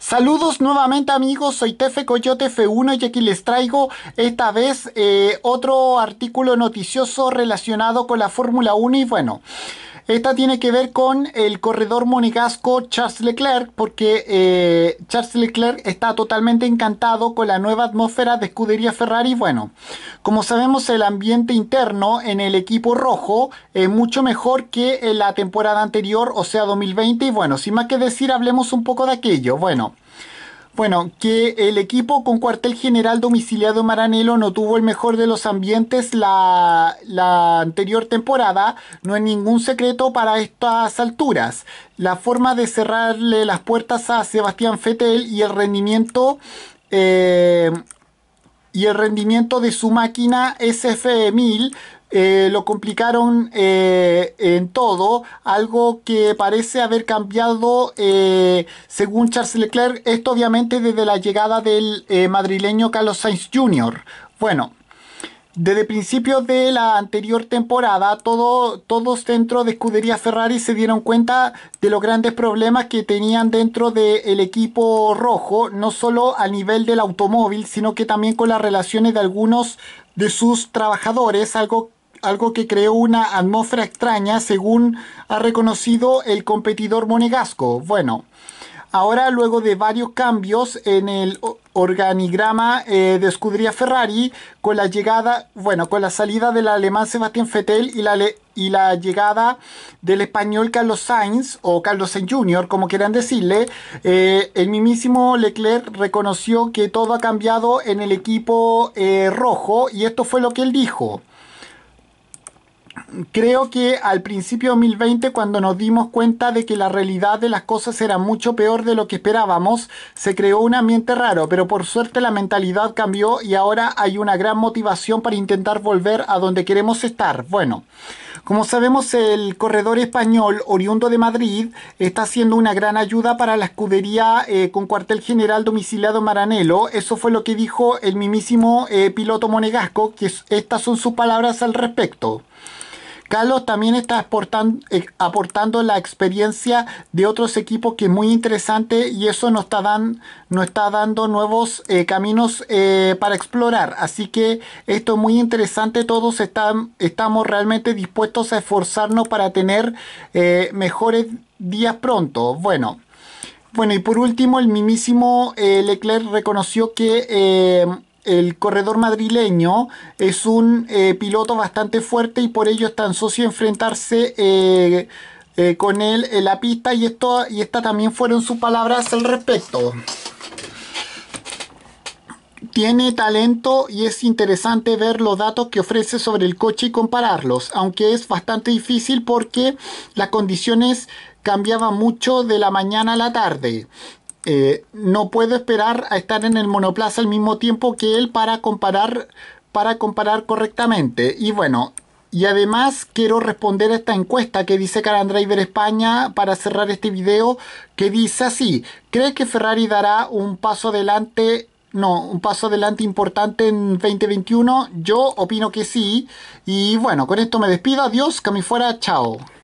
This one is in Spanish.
Saludos nuevamente amigos, soy Tefe Coyote F1 y aquí les traigo esta vez eh, otro artículo noticioso relacionado con la Fórmula 1 y bueno... Esta tiene que ver con el corredor monegasco Charles Leclerc, porque eh, Charles Leclerc está totalmente encantado con la nueva atmósfera de escudería Ferrari. Bueno, como sabemos, el ambiente interno en el equipo rojo es mucho mejor que en la temporada anterior, o sea 2020. Y bueno, sin más que decir, hablemos un poco de aquello. Bueno. Bueno, que el equipo con cuartel general domiciliado Maranelo no tuvo el mejor de los ambientes la, anterior temporada, no es ningún secreto para estas alturas. La forma de cerrarle las puertas a Sebastián Fettel y el rendimiento eh, y el rendimiento de su máquina SF1000 eh, lo complicaron eh, en todo, algo que parece haber cambiado eh, según Charles Leclerc, esto obviamente desde la llegada del madrileño Carlos Sainz Jr. Bueno, desde principios de la anterior temporada, todo, todos dentro de Escudería Ferrari se dieron cuenta de los grandes problemas que tenían dentro del equipo rojo, no solo a nivel del automóvil, sino que también con las relaciones de algunos de sus trabajadores, algo algo que creó una atmósfera extraña, según ha reconocido el competidor monegasco. Bueno, ahora luego de varios cambios en el organigrama eh, de escudería Ferrari, con la llegada, bueno, con la salida del alemán Sebastián Vettel y la, y la llegada del español Carlos Sainz, o Carlos Sainz Jr., como quieran decirle, eh, el mismísimo Leclerc reconoció que todo ha cambiado en el equipo eh, rojo, y esto fue lo que él dijo creo que al principio de 2020, cuando nos dimos cuenta de que la realidad de las cosas era mucho peor de lo que esperábamos, se creó un ambiente raro, pero por suerte la mentalidad cambió y ahora hay una gran motivación para intentar volver a donde queremos estar. Bueno. Como sabemos, el corredor español oriundo de Madrid está haciendo una gran ayuda para la escudería eh, con cuartel general domiciliado Maranelo. Eso fue lo que dijo el mismísimo eh, piloto monegasco, que estas son sus palabras al respecto. Carlos también está eh, aportando la experiencia de otros equipos que es muy interesante y eso nos está, dando nuevos eh, caminos eh, para explorar. Así que esto es muy interesante, todos estamos realmente dispuestos a esforzarnos para tener mejores días pronto. Bueno. Bueno, y por último, el mismísimo Leclerc reconoció que el corredor madrileño es un eh, piloto bastante fuerte y por ello es tan socio enfrentarse eh, eh, con él en la pista y esto y también fueron sus palabras al respecto. Tiene talento y es interesante ver los datos que ofrece sobre el coche y compararlos, aunque es bastante difícil porque las condiciones cambiaban mucho de la mañana a la tarde. Eh, no puedo esperar a estar en el monoplaza al mismo tiempo que él para comparar, para comparar correctamente. Y bueno, y además quiero responder a esta encuesta que dice Carandriver España para cerrar este video, que dice así, ¿cree que Ferrari dará un paso adelante? No, un paso adelante importante en 2021. Yo opino que sí. Y bueno, con esto me despido. Adiós, que me fuera. Chao.